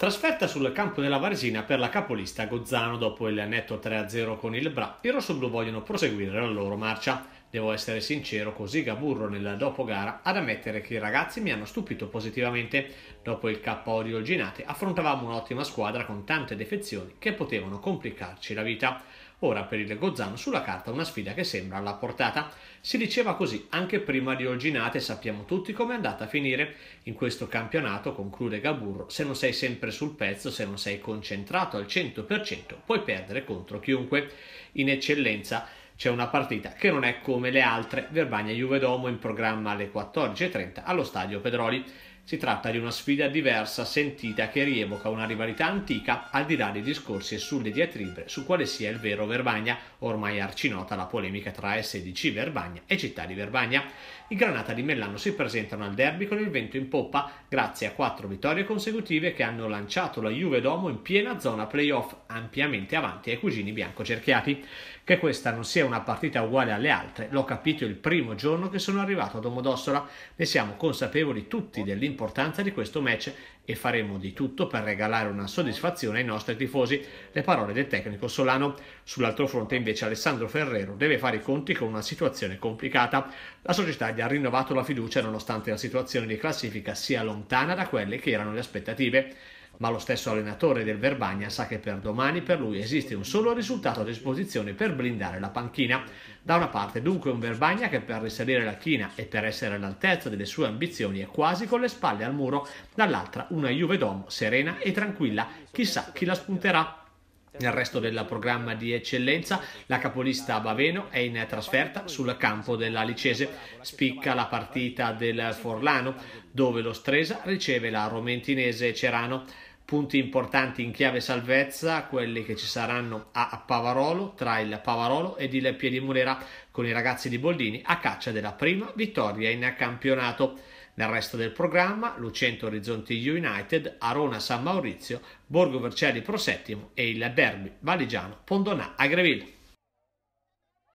Trasferta sul campo della Varesina per la capolista Gozzano dopo il netto 3-0 con il Bra, i rossoblu vogliono proseguire la loro marcia. Devo essere sincero, così gaburro nella dopogara ad ammettere che i ragazzi mi hanno stupito positivamente. Dopo il KO di Olginate affrontavamo un'ottima squadra con tante defezioni che potevano complicarci la vita. Ora per il Gozzano sulla carta una sfida che sembra alla portata. Si diceva così anche prima di Olginate, sappiamo tutti come è andata a finire. In questo campionato, conclude Gaburro, se non sei sempre sul pezzo, se non sei concentrato al 100%, puoi perdere contro chiunque. In eccellenza c'è una partita che non è come le altre, Verbagna Juvedomo in programma alle 14.30 allo stadio Pedroli. Si tratta di una sfida diversa, sentita, che rievoca una rivalità antica al di là dei discorsi e sulle diatribe su quale sia il vero Verbagna, ormai arcinota la polemica tra SDC Verbagna e Città di Verbagna. I Granata di Mellano si presentano al derby con il vento in poppa grazie a quattro vittorie consecutive che hanno lanciato la Juve Domo in piena zona playoff ampiamente avanti ai cugini biancocerchiati. Che questa non sia una partita uguale alle altre l'ho capito il primo giorno che sono arrivato a Domodossola, ne siamo consapevoli tutti dell'importanza l'importanza di questo match e faremo di tutto per regalare una soddisfazione ai nostri tifosi. Le parole del tecnico Solano. Sull'altro fronte invece Alessandro Ferrero deve fare i conti con una situazione complicata. La società gli ha rinnovato la fiducia nonostante la situazione di classifica sia lontana da quelle che erano le aspettative ma lo stesso allenatore del Verbagna sa che per domani per lui esiste un solo risultato a disposizione per blindare la panchina. Da una parte dunque un Verbagna che per risalire la china e per essere all'altezza delle sue ambizioni è quasi con le spalle al muro, dall'altra una Juve Dom serena e tranquilla, chissà chi la spunterà nel resto del programma di eccellenza. La capolista Baveno è in trasferta sul campo della Licese. Spicca la partita del Forlano, dove lo Stresa riceve la Romentinese Cerano. Punti importanti in chiave salvezza, quelli che ci saranno a Pavarolo, tra il Pavarolo ed il Piedimunera, con i ragazzi di Boldini a caccia della prima vittoria in campionato. Nel resto del programma Lucento Orizzonti United, Arona San Maurizio, Borgo Vercelli Pro Settimo e il derby valigiano Pondonà a Greville.